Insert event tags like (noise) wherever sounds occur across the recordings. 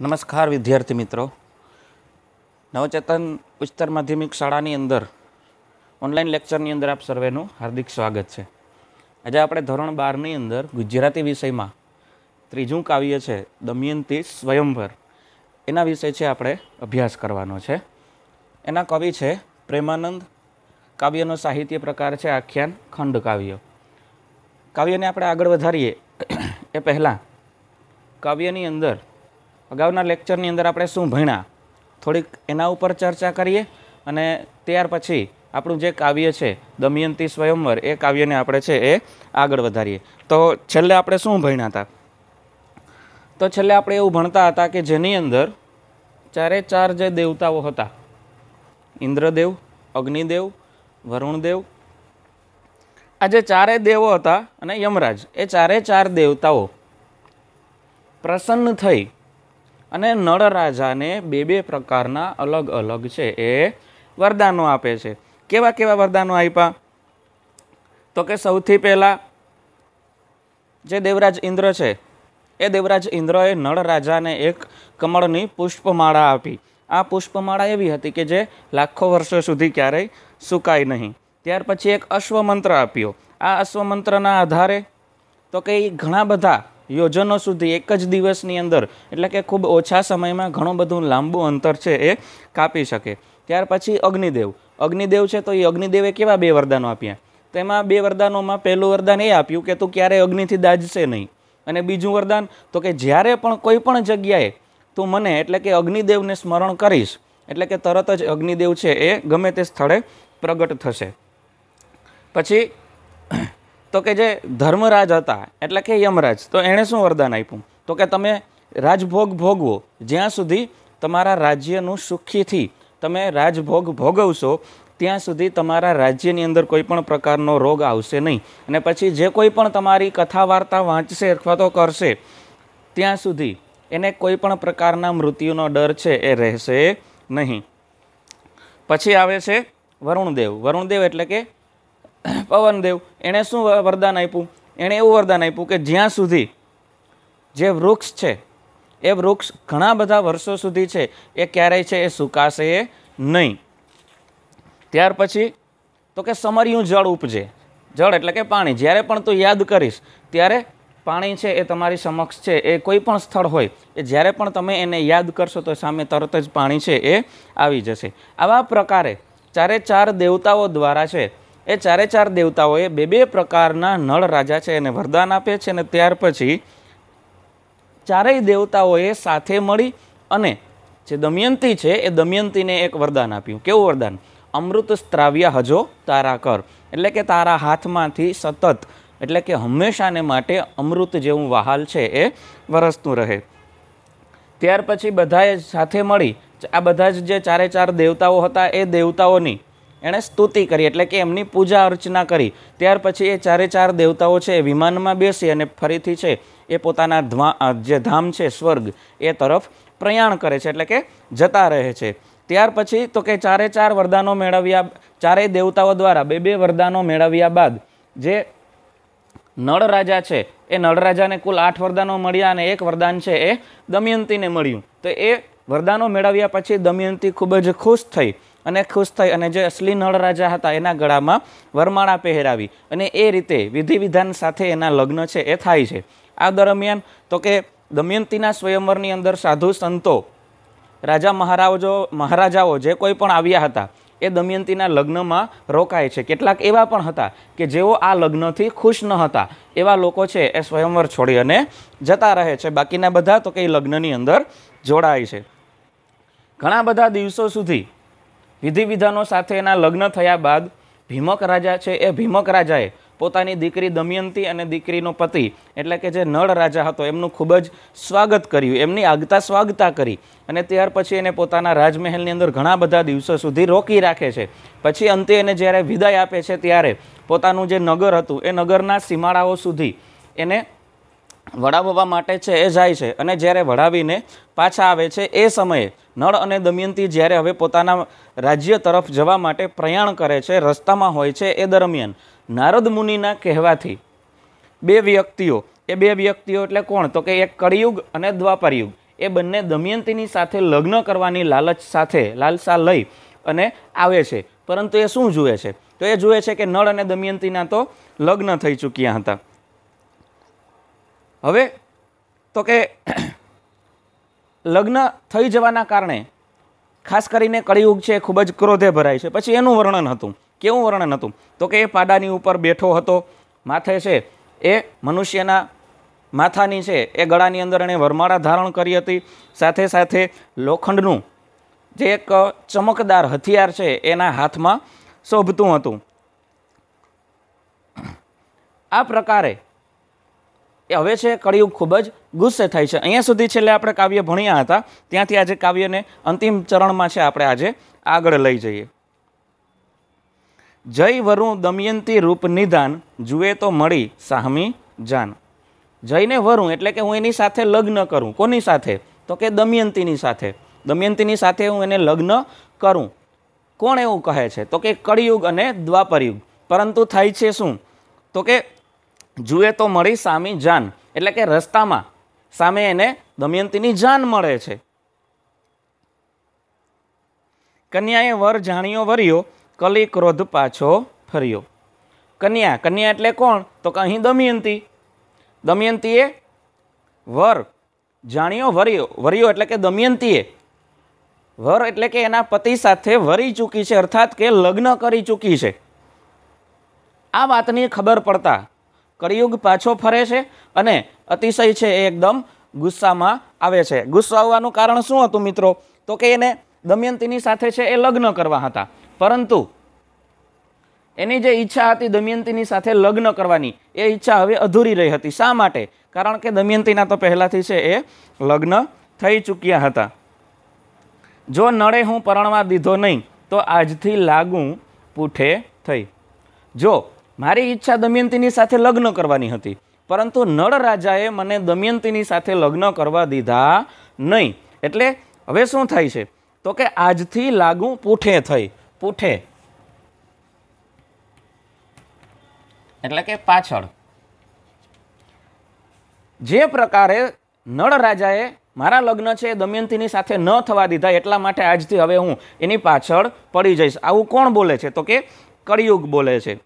નમસ્કાર વિદ્યાર્થી મિત્રો નવચેતન ઉચ્ચતર માધ્યમિક શાળાની અંદર ઓનલાઈન લેક્ચરની અંદર આપ સર્વેનું હાર્દિક સ્વાગત છે આજે આપણે ધોરણ બારની અંદર ગુજરાતી વિષયમાં ત્રીજું કાવ્ય છે દમયંતી સ્વયંવર એના વિષય છે આપણે અભ્યાસ કરવાનો છે એના કવિ છે પ્રેમાનંદ કાવ્યનો સાહિત્ય પ્રકાર છે આખ્યાન ખંડ કાવ્ય કાવ્યને આપણે આગળ વધારીએ એ પહેલાં કાવ્યની અંદર અગાઉના લેક્ચરની અંદર આપણે શું ભણ્યા થોડીક એના ઉપર ચર્ચા કરીએ અને ત્યાર પછી આપણું જે કાવ્ય છે દમયંતી સ્વયંવર એ કાવ્યને આપણે છે એ આગળ વધારીએ તો છેલ્લે આપણે શું ભણ્યા હતા તો છેલ્લે આપણે એવું ભણતા હતા કે જેની અંદર ચારે ચાર જે દેવતાઓ હતા ઇન્દ્રદેવ અગ્નિદેવ વરુણદેવ આ જે ચારે દેવો હતા અને યમરાજ એ ચારે ચાર દેવતાઓ પ્રસન્ન થઈ અને નળ રાજાને બે બે પ્રકારના અલગ અલગ છે એ વરદાનો આપે છે કેવા કેવા વરદાનો આપ્યા તો કે સૌથી પહેલાં જે દેવરાજ ઇન્દ્ર છે એ દેવરાજ ઇન્દ્રએ નળ રાજાને એક કમળની પુષ્પમાળા આપી આ પુષ્પમાળા એવી હતી કે જે લાખો વર્ષો સુધી ક્યારેય સુકાય નહીં ત્યાર પછી એક અશ્વમંત્ર આપ્યો આ અશ્વમંત્રના આધારે તો કે એ ઘણા બધા યોજનો સુધી એક જ દિવસની અંદર એટલે કે ખૂબ ઓછા સમયમાં ઘણું બધું લાંબુ અંતર છે એ કાપી શકે ત્યાર પછી અગ્નિદેવ અગ્નિદેવ છે તો એ અગ્નિદેવે કેવા બે વરદાનો આપ્યા તેમાં બે વરદાનોમાં પહેલું વરદાન એ આપ્યું કે તું ક્યારેય અગ્નિથી દાજશે નહીં અને બીજું વરદાન તો કે જ્યારે પણ કોઈ પણ જગ્યાએ તું મને એટલે કે અગ્નિદેવને સ્મરણ કરીશ એટલે કે તરત જ અગ્નિદેવ છે એ ગમે તે સ્થળે પ્રગટ થશે પછી તો કે જે ધર્મરાજ હતા એટલે કે યમરાજ તો એણે શું વરદાન આપ્યું તો કે તમે રાજભોગ ભોગવો જ્યાં સુધી તમારા રાજ્યનું સુખીથી તમે રાજભોગ ભોગવશો ત્યાં સુધી તમારા રાજ્યની અંદર કોઈ પણ પ્રકારનો રોગ આવશે નહીં અને પછી જે કોઈ પણ તમારી કથા વાર્તા વાંચશે અથવા તો કરશે ત્યાં સુધી એને કોઈ પણ પ્રકારના મૃત્યુનો ડર છે એ રહેશે નહીં પછી આવે છે વરુણદેવ વરુણદેવ એટલે કે પવનદેવ એણે શું વરદાન આપ્યું એણે એવું વરદાન આપ્યું કે જ્યાં સુધી જે વૃક્ષ છે એ વૃક્ષ ઘણા બધા વર્ષો સુધી છે એ ક્યારેય છે એ સુકાશે નહીં ત્યાર પછી તો કે સમર્યું જળ ઉપજે જળ એટલે કે પાણી જ્યારે પણ તું યાદ કરીશ ત્યારે પાણી છે એ તમારી સમક્ષ છે એ કોઈ પણ સ્થળ હોય એ જ્યારે પણ તમે એને યાદ કરશો તો સામે તરત જ પાણી છે એ આવી જશે આવા પ્રકારે ચારે ચાર દેવતાઓ દ્વારા છે એ ચારે ચાર દેવતાઓએ બે બે પ્રકારના નળ રાજા છે એને વરદાન આપે છે અને ત્યાર પછી ચારેય દેવતાઓએ સાથે મળી અને જે દમયંતી છે એ દમયંતીને એક વરદાન આપ્યું કેવું વરદાન અમૃત સ્ત્રાવ્ય હજો તારા કર એટલે કે તારા હાથમાંથી સતત એટલે કે હંમેશાને માટે અમૃત જેવું વહાલ છે એ વરસતું રહે ત્યાર પછી બધાએ સાથે મળી આ બધા જ જે ચારે ચાર દેવતાઓ હતા એ દેવતાઓની એણે સ્તુતિ કરી એટલે કે એમની પૂજા અર્ચના કરી ત્યાર પછી એ ચારે ચાર દેવતાઓ છે વિમાનમાં બેસી અને ફરીથી છે એ પોતાના જે ધામ છે સ્વર્ગ એ તરફ પ્રયાણ કરે છે એટલે કે જતા રહે છે ત્યાર પછી તો કે ચારે ચાર વરદાનો મેળવ્યા ચારેય દેવતાઓ દ્વારા બે બે વરદાનો મેળવ્યા બાદ જે નળ રાજા છે એ નળરાજાને કુલ આઠ વરદાનો મળ્યા અને એક વરદાન છે એ દમયંતીને મળ્યું તો એ વરદાનો મેળવ્યા પછી દમયંતી ખૂબ જ ખુશ થઈ અને ખુશ થઈ અને જે અસલી નળ રાજા હતા એના ગળામાં વરમાળા પહેરાવી અને એ રીતે વિધિ વિધાન સાથે એના લગ્ન છે એ થાય છે આ દરમિયાન તો કે દમયંતીના સ્વયંવરની અંદર સાધુ સંતો રાજા મહારાજો મહારાજાઓ જે કોઈ પણ આવ્યા હતા એ દમયંતીના લગ્નમાં રોકાય છે કેટલાક એવા પણ હતા કે જેઓ આ લગ્નથી ખુશ ન હતા એવા લોકો છે એ સ્વયંવર છોડી અને જતા રહે છે બાકીના બધા તો કે એ લગ્નની અંદર જોડાય છે ઘણા બધા દિવસો સુધી વિધિ વિધાનો સાથે એના લગ્ન થયા બાદ ભીમક રાજા છે એ ભીમક રાજાએ પોતાની દીકરી દમયંતી અને દીકરીનો પતિ એટલે કે જે નળ રાજા હતો એમનું ખૂબ જ સ્વાગત કર્યું એમની આગતા સ્વાગતા કરી અને ત્યાર પછી એને પોતાના રાજમહેલની અંદર ઘણા બધા દિવસો સુધી રોકી રાખે છે પછી અંતે એને જ્યારે વિદાય આપે છે ત્યારે પોતાનું જે નગર હતું એ નગરના સીમાડાઓ સુધી એને વડાવવા માટે છે એ જાય છે અને જ્યારે વડાવીને પાછા આવે છે એ સમયે નળ અને દમયંતી જ્યારે હવે પોતાના રાજ્ય તરફ જવા માટે પ્રયાણ કરે છે રસ્તામાં હોય છે એ દરમિયાન નારદ મુનિના કહેવાથી બે વ્યક્તિઓ એ બે વ્યક્તિઓ એટલે કોણ તો કે એક કળિયુગ અને દ્વાપરયુગ એ બંને દમયંતીની સાથે લગ્ન કરવાની લાલચ સાથે લાલસા લઈ અને આવે છે પરંતુ એ શું જુએ છે તો એ જુએ છે કે નળ અને દમયંતીના તો લગ્ન થઈ ચૂક્યા હતા હવે તો કે (clears throat) લગ્ન થઈ જવાના કારણે ખાસ કરીને કળિયુગ છે ખૂબ જ ક્રોધે ભરાય છે પછી એનું વર્ણન હતું કેવું વર્ણન હતું તો કે એ પાડાની ઉપર બેઠો હતો માથે છે એ મનુષ્યના માથાની છે એ ગળાની અંદર એણે વરમાળા ધારણ કરી હતી સાથે સાથે લોખંડનું જે એક ચમકદાર હથિયાર છે એના હાથમાં શોભતું હતું આ પ્રકારે એ હવે છે કળિયુગ ખૂબ જ ગુસ્સે થાય છે અહીંયા સુધી છેલ્લે આપણે કાવ્ય ભણ્યા હતા ત્યાંથી આજે કાવ્યને અંતિમ ચરણમાં છે આપણે આજે આગળ લઈ જઈએ જય વરુણ દમયંતી રૂપ નિદાન જુએ તો મળી સાહમી જાન જઈને વરું એટલે કે હું એની સાથે લગ્ન કરું કોની સાથે તો કે દમયંતીની સાથે દમયંતીની સાથે હું એને લગ્ન કરું કોણ એવું કહે છે તો કે કળિયુગ અને દ્વાપરયુગ પરંતુ થાય છે શું તો કે જુએ તો મળી સામી જાન એટલે કે રસ્તામાં સામે એને દમયંતીની જાન મળે છે કન્યાએ વર જાણ્યો વર્યો કલી ક્રોધ પાછો ફર્યો કન્યા કન્યા એટલે કોણ તો કે અહીં દમયંતી દમયંતીએ વર જાણ્યો વર્યો વર્યો એટલે કે દમયંતીએ વર એટલે કે એના પતિ સાથે વરી ચૂકી છે અર્થાત કે લગ્ન કરી ચૂકી છે આ વાતની ખબર પડતા કળિયુગ પાછો ફરે છે અને અતિશય છે એ એકદમ ગુસ્સામાં આવે છે ગુસ્સો આવવાનું કારણ શું હતું મિત્રો તો કે એને દમયંતીની સાથે છે એ લગ્ન કરવા હતા પરંતુ એની જે ઈચ્છા હતી દમયંતીની સાથે લગ્ન કરવાની એ ઈચ્છા હવે અધૂરી રહી હતી શા માટે કારણ કે દમયંતીના તો પહેલાંથી છે એ લગ્ન થઈ ચૂક્યા હતા જો નળે હું પરણવા દીધો નહીં તો આજથી લાગુ પૂઠે થઈ જો મારી ઈચ્છા દમયંતીની સાથે લગ્ન કરવાની હતી પરંતુ નળ રાજાએ મને દમયંતીની સાથે લગ્ન કરવા દીધા નહીં એટલે હવે શું થાય છે તો કે આજથી લાગુ પૂઠે થઈ પૂઠે એટલે કે પાછળ જે પ્રકારે નળ રાજાએ મારા લગ્ન છે દમયંતીની સાથે ન થવા દીધા એટલા માટે આજથી હવે હું એની પાછળ પડી જઈશ આવું કોણ બોલે છે તો કે કળિયુગ બોલે છે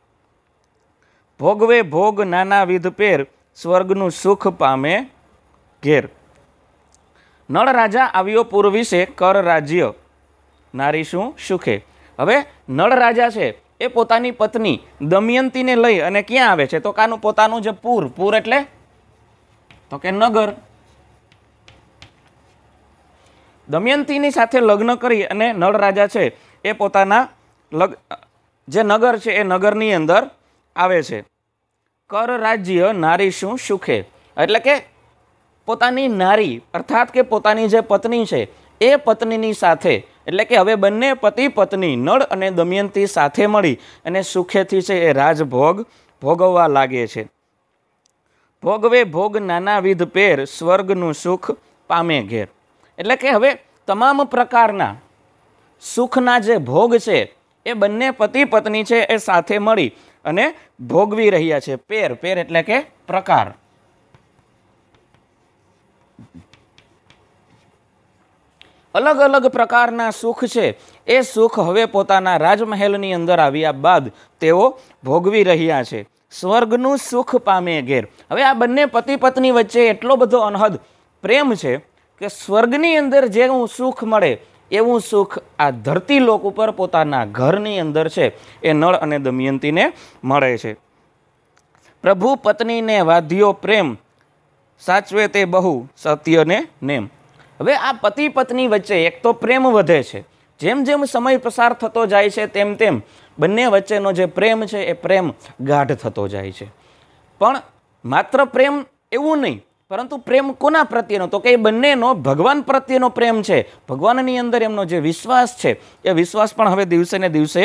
ભોગવે ભોગ નાના વિધ પેર સ્વર્ગનું સુખ પામે ઘેર નળ રાજા આવ્યો પૂર્વિશે કર રાજ્ય નારી શું સુખે હવે નળ રાજા છે એ પોતાની પત્ની દમયંતીને લઈ અને ક્યાં આવે છે તો કાનું પોતાનું જે પૂર પૂર એટલે તો કે નગર દમયંતીની સાથે લગ્ન કરી અને નળ રાજા છે એ પોતાના લગ જે નગર છે એ નગરની અંદર આવે છે કર રાજ્ય નારી શું સુખે એટલે કે પોતાની નારી અર્થાત કે પોતાની જે પત્ની છે એ પત્નીની સાથે એટલે કે હવે બંને પતિ પત્ની નળ અને દમયંતી સાથે મળી અને સુખેથી છે એ રાજભોગ ભોગવવા લાગે છે ભોગવે ભોગ નાનાવિધ પેર સ્વર્ગનું સુખ પામે ઘેર એટલે કે હવે તમામ પ્રકારના સુખના જે ભોગ છે એ બંને પતિ પત્ની છે એ સાથે મળી અને ભોગવી રહ્યા છે પેર પેર એટલે કે પ્રકાર અલગ અલગ પ્રકારના સુખ છે એ સુખ હવે પોતાના રાજમહેલની અંદર આવ્યા બાદ તેઓ ભોગવી રહ્યા છે સ્વર્ગનું સુખ પામે ઘેર હવે આ બંને પતિ પત્ની વચ્ચે એટલો બધો અનહદ પ્રેમ છે કે સ્વર્ગની અંદર જે હું સુખ મળે એવું સુખ આ ધરતી લોક ઉપર પોતાના ઘરની અંદર છે એ નળ અને દમયંતીને મળે છે પ્રભુ પત્નીને વાધ્યો પ્રેમ સાચવે તે બહુ સત્યને નેમ હવે આ પતિ પત્ની વચ્ચે એક તો પ્રેમ વધે છે જેમ જેમ સમય પસાર થતો જાય છે તેમ તેમ બંને વચ્ચેનો જે પ્રેમ છે એ પ્રેમ ગાઢ થતો જાય છે પણ માત્ર પ્રેમ એવું નહીં પરંતુ પ્રેમ કોના પ્રત્યેનો તો કે એ બંનેનો ભગવાન પ્રત્યેનો પ્રેમ છે ભગવાનની અંદર એમનો જે વિશ્વાસ છે એ વિશ્વાસ પણ હવે દિવસે ને દિવસે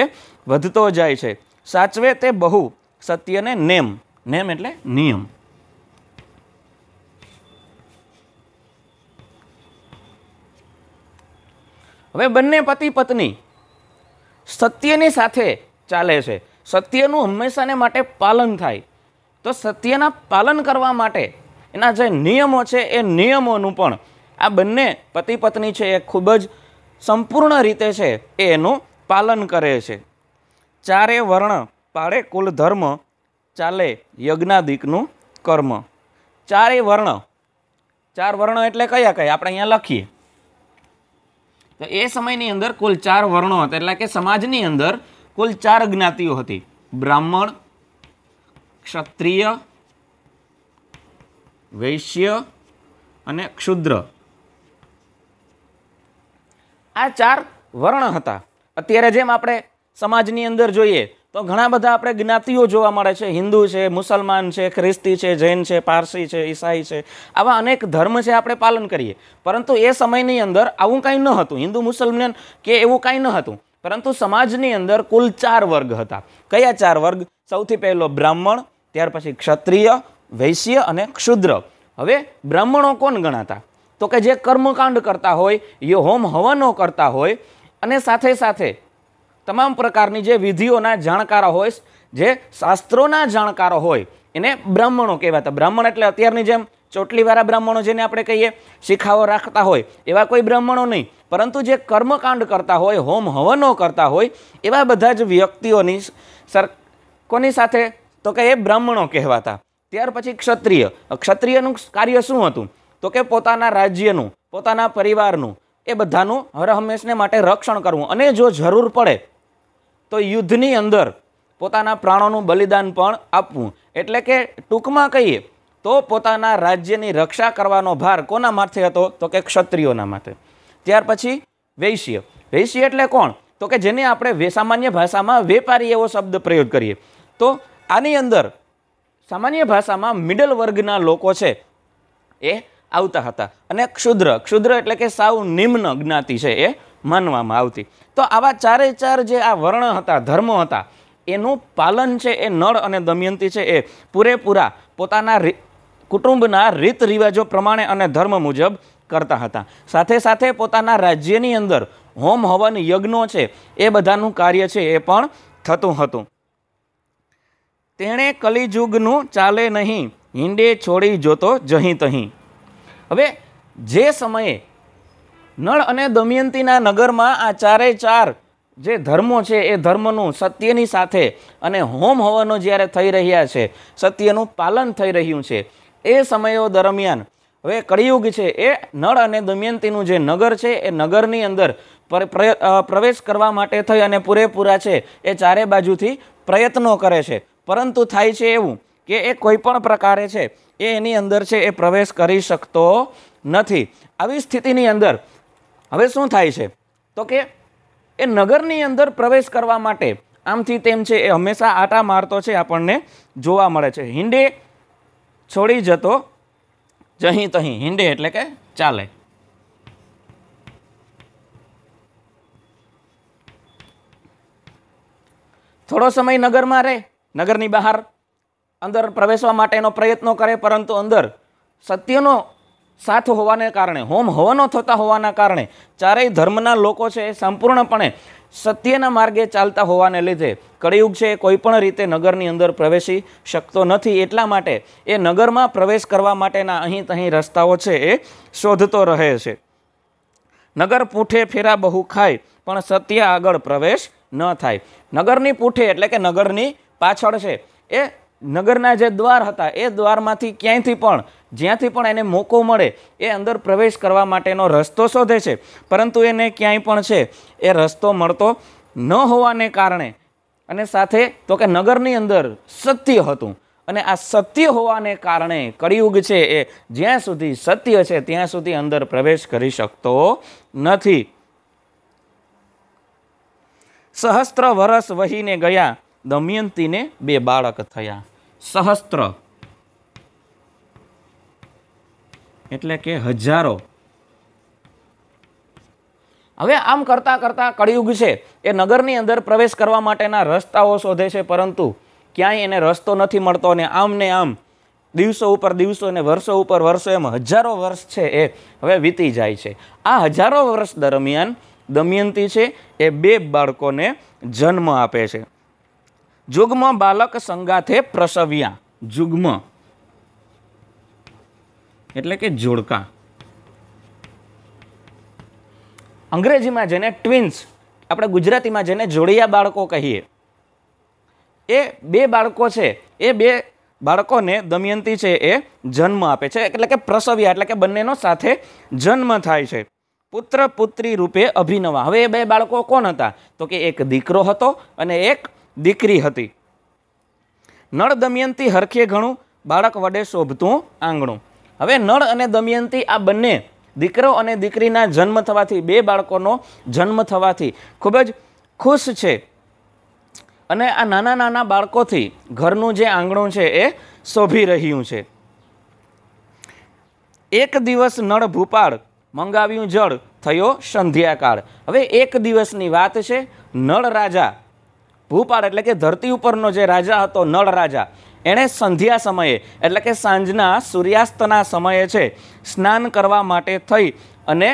વધતો જાય છે સાચવે તે બહુ સત્યને નેમ નેમ એટલે નિયમ હવે બંને પતિ પત્ની સત્યની સાથે ચાલે છે સત્યનું હંમેશાને માટે પાલન થાય તો સત્યના પાલન કરવા માટે એના જે નિયમો છે એ નિયમોનું પણ આ બંને પતિ પત્ની છે એ ખૂબ જ સંપૂર્ણ રીતે છે એ એનું પાલન કરે છે ચારે વર્ણ પાળે કુલ ધર્મ ચાલે યજ્ઞાદિકનું કર્મ ચારે વર્ણ ચાર વર્ણ એટલે કયા કયા આપણે અહીંયા લખીએ તો એ સમયની અંદર કુલ ચાર વર્ણો હતા એટલે કે સમાજની અંદર કુલ ચાર જ્ઞાતિઓ હતી બ્રાહ્મણ ક્ષત્રિય વૈશ્ય અને ક્ષુદ્ર આ ચાર વર્ણ હતા અત્યારે જેમ આપણે સમાજની અંદર જોઈએ તો ઘણા બધા આપણે જ્ઞાતિઓ જોવા મળે છે હિન્દુ છે મુસલમાન છે ખ્રિસ્તી છે જૈન છે પારસી છે ઈસાઈ છે આવા અનેક ધર્મ છે આપણે પાલન કરીએ પરંતુ એ સમયની અંદર આવું કાંઈ ન હતું હિન્દુ મુસલમાન કે એવું કાંઈ ન હતું પરંતુ સમાજની અંદર કુલ ચાર વર્ગ હતા કયા ચાર વર્ગ સૌથી પહેલો બ્રાહ્મણ ત્યાર પછી ક્ષત્રિય વૈશ્ય અને ક્ષુદ્ર હવે બ્રાહ્મણો કોણ ગણાતા તો કે જે કર્મકાંડ કરતા હોય એ હોમ હવનો કરતા હોય અને સાથે સાથે તમામ પ્રકારની જે વિધિઓના જાણકારો હોય જે શાસ્ત્રોના જાણકારો હોય એને બ્રાહ્મણો કહેવાતા બ્રાહ્મણ એટલે અત્યારની જેમ ચોટલીવાળા બ્રાહ્મણો જેને આપણે કહીએ શિખાઓ રાખતા હોય એવા કોઈ બ્રાહ્મણો નહીં પરંતુ જે કર્મકાંડ કરતા હોય હોમ હવનો કરતા હોય એવા બધા જ વ્યક્તિઓની સર કોની સાથે તો કે એ બ્રાહ્મણો કહેવાતા ત્યાર પછી ક્ષત્રિય ક્ષત્રિયનું કાર્ય શું હતું તો કે પોતાના રાજ્યનું પોતાના પરિવારનું એ બધાનું હરહંમેશને માટે રક્ષણ કરવું અને જો જરૂર પડે તો યુદ્ધની અંદર પોતાના પ્રાણોનું બલિદાન પણ આપવું એટલે કે ટૂંકમાં કહીએ તો પોતાના રાજ્યની રક્ષા કરવાનો ભાર કોના માથે હતો તો કે ક્ષત્રિયોના માથે ત્યાર પછી વૈશ્ય વૈશ્ય એટલે કોણ તો કે જેને આપણે સામાન્ય ભાષામાં વેપારી એવો શબ્દ પ્રયોગ કરીએ તો આની અંદર સામાન્ય ભાષામાં મિડલ વર્ગના લોકો છે એ આવતા હતા અને ક્ષુદ્ર ક્ષુદ્ર એટલે કે સાવ નિમ્ન જ્ઞાતિ છે એ માનવામાં આવતી તો આવા ચારે ચાર જે આ વર્ણ હતા ધર્મો હતા એનું પાલન છે એ નળ અને દમયંતી છે એ પૂરેપૂરા પોતાના કુટુંબના રીત રિવાજો પ્રમાણે અને ધર્મ મુજબ કરતા હતા સાથે સાથે પોતાના રાજ્યની અંદર હોમ હવન યજ્ઞો છે એ બધાનું કાર્ય છે એ પણ થતું હતું તેણે કલિયુગનું ચાલે નહીં હિંડે છોડી જોતો જહીં તહીં હવે જે સમયે નળ અને દમયંતીના નગરમાં આ ચારે ચાર જે ધર્મો છે એ ધર્મનું સત્યની સાથે અને હોમ હવનો જ્યારે થઈ રહ્યા છે સત્યનું પાલન થઈ રહ્યું છે એ સમયો દરમિયાન હવે કળિયુગ છે એ નળ અને દમયંતીનું જે નગર છે એ નગરની અંદર પ્રવેશ કરવા માટે થઈ અને પૂરેપૂરા છે એ ચારે બાજુથી પ્રયત્નો કરે છે પરંતુ થાય છે એવું કે એ કોઈ પણ પ્રકારે છે એ એની અંદર છે એ પ્રવેશ કરી શકતો નથી આવી સ્થિતિની અંદર હવે શું થાય છે તો કે એ નગરની અંદર પ્રવેશ કરવા માટે આમથી તેમ છે એ હંમેશા આટા મારતો છે આપણને જોવા મળે છે હિંડે છોડી જતો જહીં તહીં હિંડે એટલે કે ચાલે થોડો સમય નગરમાં રહે નગરની બહાર અંદર પ્રવેશવા માટેનો પ્રયત્નો કરે પરંતુ અંદર સત્યનો સાથ હોવાને કારણે હોમ હવનો થતા હોવાના કારણે ચારેય ધર્મના લોકો છે એ સંપૂર્ણપણે સત્યના માર્ગે ચાલતા હોવાને લીધે કળિયુગ છે એ કોઈપણ રીતે નગરની અંદર પ્રવેશી શકતો નથી એટલા માટે એ નગરમાં પ્રવેશ કરવા માટેના અહીં તહીં રસ્તાઓ છે એ શોધતો રહે છે નગર પૂઠે ફેરા બહુ ખાય પણ સત્ય આગળ પ્રવેશ ન થાય નગરની પૂંઠે એટલે કે નગરની પાછળ છે એ નગરના જે દ્વાર હતા એ દ્વારમાંથી ક્યાંયથી પણ જ્યાંથી પણ એને મોકો મળે એ અંદર પ્રવેશ કરવા માટેનો રસ્તો શોધે છે પરંતુ એને ક્યાંય પણ છે એ રસ્તો મળતો ન હોવાને કારણે અને સાથે તો કે નગરની અંદર સત્ય હતું અને આ સત્ય હોવાને કારણે કળિયુગ છે એ જ્યાં સુધી સત્ય છે ત્યાં સુધી અંદર પ્રવેશ કરી શકતો નથી સહસ્ત્ર વર્ષ વહીને ગયા દમયંતીને બે બાળક થયા સહસ્ત્ર એટલે કે હજારો હવે આમ કરતાં કરતાં કળિયુગ છે એ નગરની અંદર પ્રવેશ કરવા માટેના રસ્તાઓ શોધે છે પરંતુ ક્યાંય એને રસ્તો નથી મળતો અને આમ ને આમ દિવસો ઉપર દિવસો અને વર્ષો ઉપર વર્ષો એમ હજારો વર્ષ છે એ હવે વીતી જાય છે આ હજારો વર્ષ દરમિયાન દમયંતી છે એ બે બાળકોને જન્મ આપે છે જુગ્મ બાલક સંગાથે પ્રસવ્યા જુગ્મ એટલે કે જોડકા અંગ્રેજીમાં જેને ટ્વિન્સ આપણે ગુજરાતીમાં જેને જોડિયા બાળકો કહીએ એ બે બાળકો છે એ બે બાળકોને દમયંતી છે એ જન્મ આપે છે એટલે કે પ્રસવ્યા એટલે કે બંનેનો સાથે જન્મ થાય છે પુત્ર પુત્રી રૂપે અભિનવા હવે એ બે બાળકો કોણ હતા તો કે એક દીકરો હતો અને એક દીકરી હતી નળ દમયંતી હરખે ઘણું બાળક વડે શોભતું આંગણું હવે નળ અને દમયંતી આ બંને દીકરો અને દીકરીના જન્મ થવાથી બે બાળકોનો જન્મ થવાથી ખૂબ જ ખુશ છે અને આ નાના નાના બાળકોથી ઘરનું જે આંગણું છે એ શોભી રહ્યું છે એક દિવસ નળ ભૂપાળ મંગાવ્યું જળ થયો સંધ્યાકાળ હવે એક દિવસની વાત છે નળ રાજા ભૂપાળ એટલે કે ધરતી ઉપરનો જે રાજા હતો નળ રાજા એણે સંધ્યા સમયે એટલે કે સાંજના સૂર્યાસ્તના સમયે છે સ્નાન કરવા માટે થઈ અને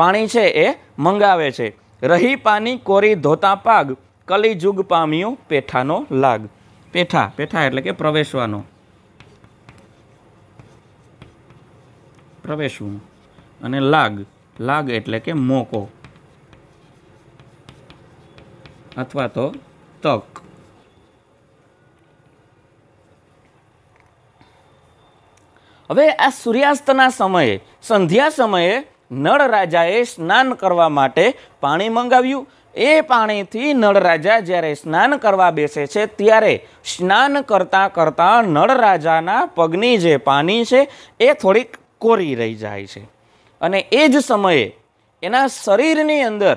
પાણી છે એ મંગાવે છે રહી પાની કોરી ધોતા પાગ કલી જુગ પામ્યું પેઠાનો લાગ પેઠા પેઠા એટલે કે પ્રવેશવાનો પ્રવેશવું અને લાગ લાગ એટલે કે મોકો અથવા તો તક હવે આ સૂર્યાસ્તના સમયે સંધ્યા સમયે નળ રાજાએ સ્નાન કરવા માટે પાણી મંગાવ્યું એ પાણીથી નળરાજા જ્યારે સ્નાન કરવા બેસે છે ત્યારે સ્નાન કરતાં કરતાં નળરાજાના પગની જે પાણી છે એ થોડીક કોરી રહી જાય છે અને એ જ સમયે એના શરીરની અંદર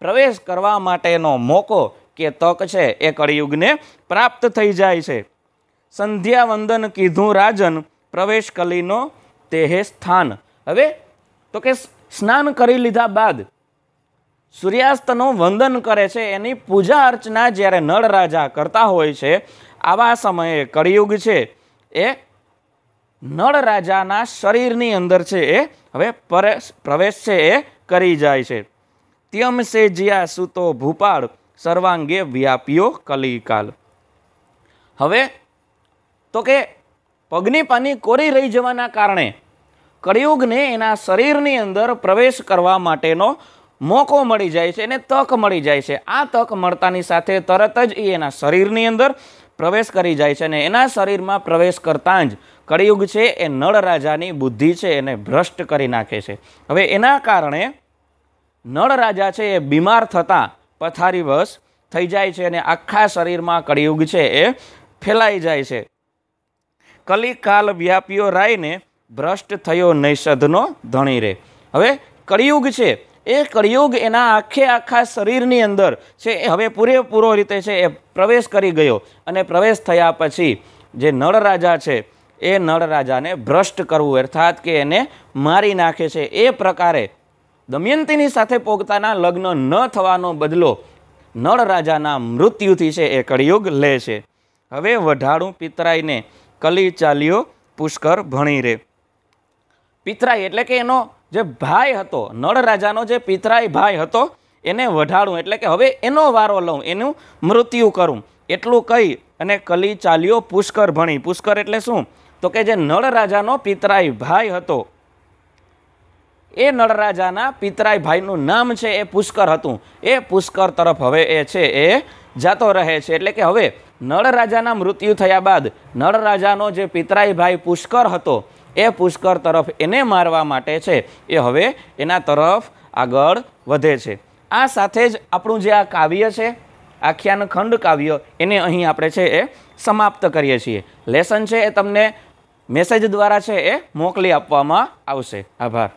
પ્રવેશ કરવા માટેનો મોકો કે તક છે એ કળિયુગને પ્રાપ્ત થઈ જાય છે સંધ્યાવંદન કીધું રાજન પ્રવેશ કલીનો તેહે સ્થાન હવે તો કે સ્નાન કરી લીધા બાદ સૂર્યાસ્તનો વંદન કરે છે એની પૂજા અર્ચના જ્યારે નળ રાજા કરતા હોય છે આવા સમયે કળિયુગ છે એ નળ રાજાના શરીરની અંદર છે એ હવે પ્રવેશ છે એ કરી જાય છે ત્યમ સે જીયા સૂતો ભૂપાળ સર્વાંગે વ્યાપ્યો કલિકાલ હવે તો કે પગની પાની કોરી રહી જવાના કારણે કળિયુગને એના શરીરની અંદર પ્રવેશ કરવા માટેનો મોકો મળી જાય છે એને તક મળી જાય છે આ તક મળતાની સાથે તરત જ એ એના શરીરની અંદર પ્રવેશ કરી જાય છે અને એના શરીરમાં પ્રવેશ કરતાં જ કળિયુગ છે એ નળ રાજાની બુદ્ધિ છે એને ભ્રષ્ટ કરી નાખે છે હવે એના કારણે નળ રાજા છે એ બીમાર થતાં પથારીવશ થઈ જાય છે અને આખા શરીરમાં કળિયુગ છે એ ફેલાઈ જાય છે કલિકાલ વ્યાપીઓ રાયને ભ્રષ્ટ થયો નૈષધનો ધણી રે હવે કળિયુગ છે એ કળિયુગ એના આખે આખા શરીરની અંદર છે એ હવે પૂરેપૂરો રીતે છે એ પ્રવેશ કરી ગયો અને પ્રવેશ થયા પછી જે નળરાજા છે એ નળરાજાને ભ્રષ્ટ કરવું અર્થાત કે એને મારી નાખે છે એ પ્રકારે દમયંતીની સાથે પોગતાના લગ્ન ન થવાનો બદલો નળ રાજાના મૃત્યુથી છે એ કળિયુગ લે છે હવે વઢાળું પિતરાઈને કલી ચાલ્યો પુષ્કર ભણી રે પિતરાઈ એટલે કે એનો જે ભાઈ હતો નળ રાજાનો જે પિતરાઈ ભાઈ હતો એને વઢાળું એટલે કે હવે એનો વારો લઉં એનું મૃત્યુ કરું એટલું કહી અને કલી ચાલ્યો પુષ્કર ભણી પુષ્કર એટલે શું તો કે જે નળ રાજાનો પિતરાઈ ભાઈ હતો એ નળરાજાના પિતરાય ભાઈનું નામ છે એ પુષ્કર હતું એ પુષ્કર તરફ હવે એ છે એ જતો રહે છે એટલે કે હવે નળરાજાના મૃત્યુ થયા બાદ નળરાજાનો જે પિતરાય ભાઈ પુષ્કર હતો એ પુષ્કર તરફ એને મારવા માટે છે એ હવે એના તરફ આગળ વધે છે આ સાથે જ આપણું જે આ કાવ્ય છે આખ્યાન ખંડ કાવ્ય એને અહીં આપણે છે એ સમાપ્ત કરીએ છીએ લેસન છે એ તમને મેસેજ દ્વારા છે એ મોકલી આપવામાં આવશે આભાર